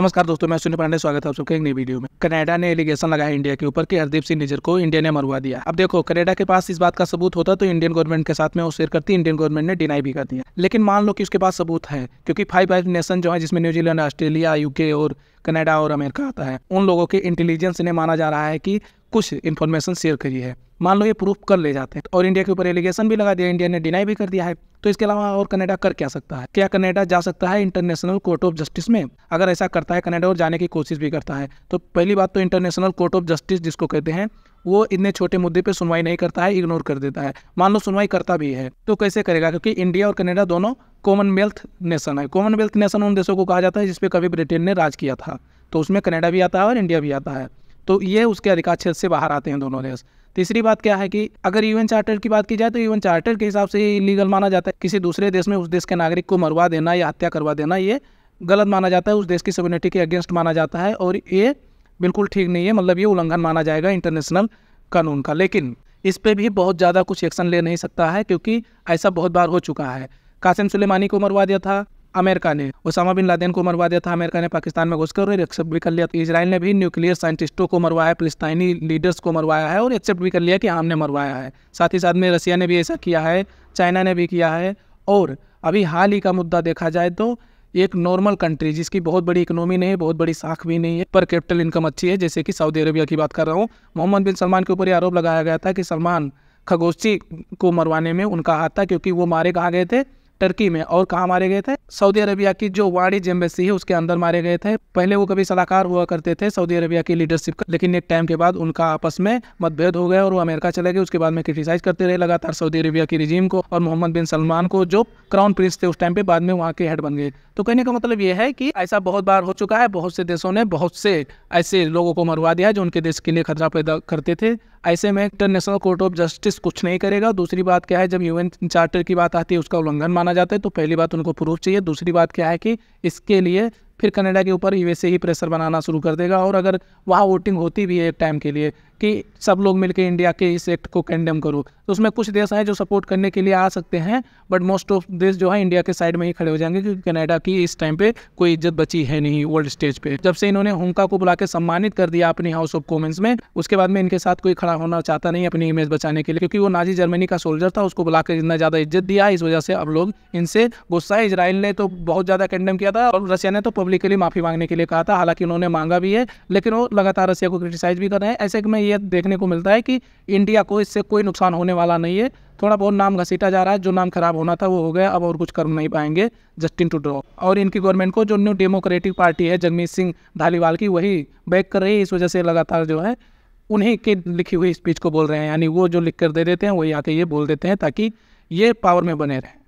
नमस्कार दोस्तों मैं सुनील पांडे स्वागत है आप सबके एक नई वीडियो में कनाडा ने एलिगेशन लगाया इंडिया के ऊपर कि हरदीप सिंह निजर को इंडिया ने मरवा दिया अब देखो कनाडा के पास इस बात का सबूत होता तो इंडियन गवर्नमेंट के साथ में वो शेयर करती इंडियन गवर्नमेंट ने डिनाई भी कर दिया लेकिन मान लो कि उसके पास सबूत है क्योंकि फाइव फाइव नेशन जो है जिसमें न्यूजीलैंड ऑस्ट्रेलिया यूके और कनाडा और अमेरिका आता है उन लोगों के इंटेलिजेंस ने माना जा रहा है कि कुछ इन्फॉर्मेशन शेयर करी है मान लो ये प्रूफ कर ले जाते हैं और इंडिया के ऊपर एलिगेशन भी लगा दिया इंडिया ने डिनाई भी कर दिया है तो इसके अलावा और कनाडा कर क्या सकता है क्या कनाडा जा सकता है इंटरनेशनल कोर्ट ऑफ जस्टिस में अगर ऐसा करता है कनाडा और जाने की कोशिश भी करता है तो पहली बात तो इंटरनेशनल कोर्ट ऑफ जस्टिस जिसको कहते हैं वो इतने छोटे मुद्दे पे सुनवाई नहीं करता है इग्नोर कर देता है मान लो सुनवाई करता भी है तो कैसे करेगा क्योंकि इंडिया और कनाडा दोनों कॉमनवेल्थ नेशन है कॉमनवेल्थ नेशन उन देशों को कहा जाता है जिसपे कभी ब्रिटेन ने राज किया था तो उसमें कनाडा भी आता है और इंडिया भी आता है तो ये उसके अधिकार क्षेत्र से बाहर आते हैं दोनों देश तीसरी बात क्या है कि अगर यूएन चार्टर की बात की जाए तो यूएन चार्टर के हिसाब से ये इलीगल माना जाता है किसी दूसरे देश में उस देश के नागरिक को मरवा देना या हत्या करवा देना ये गलत माना जाता है उस देश की सोविनिटी के अगेंस्ट माना जाता है और ये बिल्कुल ठीक नहीं है मतलब ये उल्लंघन माना जाएगा इंटरनेशनल कानून का लेकिन इस पर भी बहुत ज़्यादा कुछ एक्शन ले नहीं सकता है क्योंकि ऐसा बहुत बार हो चुका है कासिम सुलेमानी को मरवा दिया था अमेरिका ने उसामा बिन लादेन को मरवा दिया था अमेरिका ने पाकिस्तान में घुसकर और एक्सेप्ट भी कर लिया तो इसराइल ने भी न्यूक्लियर साइंटिस्टों को मरवाया है फिलिस्तानी लीडर्स को मरवाया है और एक्सेप्ट भी कर लिया कि हमने मरवाया है साथ ही साथ में रसिया ने भी ऐसा किया है चाइना ने भी किया है और अभी हाल ही का मुद्दा देखा जाए तो एक नॉर्मल कंट्री जिसकी बहुत बड़ी इकोनॉमी नहीं है बहुत बड़ी साख भी नहीं है पर कैपिटल इनकम अच्छी है जैसे कि सऊदी अरेबिया की बात कर रहा हूँ मोहम्मद बिन सलमान के ऊपर ये आरोप लगाया गया था कि सलमान खगोशी को मरवाने में उनका हाथ था क्योंकि वो मारे कहाँ गए थे टर्की में और कहाँ मारे गए थे सऊदी अरबिया की जो वाणिज्य एम्बेसी है उसके अंदर मारे गए थे पहले वो कभी सलाहकार हुआ करते थे सऊदी अरबिया की लीडरशिप का लेकिन एक टाइम के बाद उनका आपस में मतभेद हो गया और वो अमेरिका चले गए उसके बाद में क्रिटिसाइज करते रहे लगातार सऊदी अरबिया की रिजीम को और मोहम्मद बिन सलमान को जो क्राउन प्रिंस थे उस टाइम पे बाद में वहाँ के हेड बन गए तो कहने का मतलब यह है कि ऐसा बहुत बार हो चुका है बहुत से देशों ने बहुत से ऐसे लोगों को मरवा दिया जो उनके देश के लिए खतरा पैदा करते थे ऐसे में इंटरनेशनल कोर्ट ऑफ जस्टिस कुछ नहीं करेगा दूसरी बात क्या है जब यूएन चार्टर की बात आती है उसका उल्लंघन माना माना जाता है तो पहली बात उनको प्रूफ चाहिए दूसरी बात क्या है कि इसके लिए फिर कनाडा के ऊपर वैसे ही प्रेशर बनाना शुरू कर देगा और अगर वहाँ वोटिंग होती भी है एक टाइम के लिए कि सब लोग मिलकर इंडिया के इस एक्ट को कंडेम करो तो उसमें कुछ देश हैं जो सपोर्ट करने के लिए आ सकते हैं बट मोस्ट ऑफ देश जो है इंडिया के साइड में ही खड़े हो जाएंगे क्योंकि कनाडा की इस टाइम पे कोई इज्जत बची है नहीं वर्ल्ड स्टेज पे जब से इन्होंने हुंका को बुला के सम्मानित कर दिया अपनी हाउस ऑफ कॉमेंस में उसके बाद में इनके साथ कोई खड़ा होना चाहता नहीं अपनी इमेज बचाने के लिए क्योंकि वो नाजी जर्मनी का सोल्जर था उसको बुला इतना ज़्यादा इज्जत दिया इस वजह से अब लोग इनसे गुस्सा है इसराइल ने तो बहुत ज़्यादा कंडेम किया था और रशिया ने तो पब्लिक पब्लिकली माफ़ी मांगने के लिए कहा था हालांकि उन्होंने मांगा भी है लेकिन वो लगातार रसिया को क्रिटिसाइज भी कर रहे हैं ऐसे में ये देखने को मिलता है कि इंडिया को इससे कोई नुकसान होने वाला नहीं है थोड़ा बहुत नाम घसीटा जा रहा है जो नाम खराब होना था वो हो गया अब और कुछ कर नहीं पाएंगे जस्टिन टूडो और इनकी गवर्नमेंट को जो न्यू डेमोक्रेटिक पार्टी है जगमीत सिंह धालीवाल की वही बैक कर रही है इस वजह से लगातार जो है उन्हीं के लिखी हुई स्पीच को बोल रहे हैं यानी वो जो लिख कर दे देते हैं वही आके ये बोल देते हैं ताकि ये पावर में बने रहें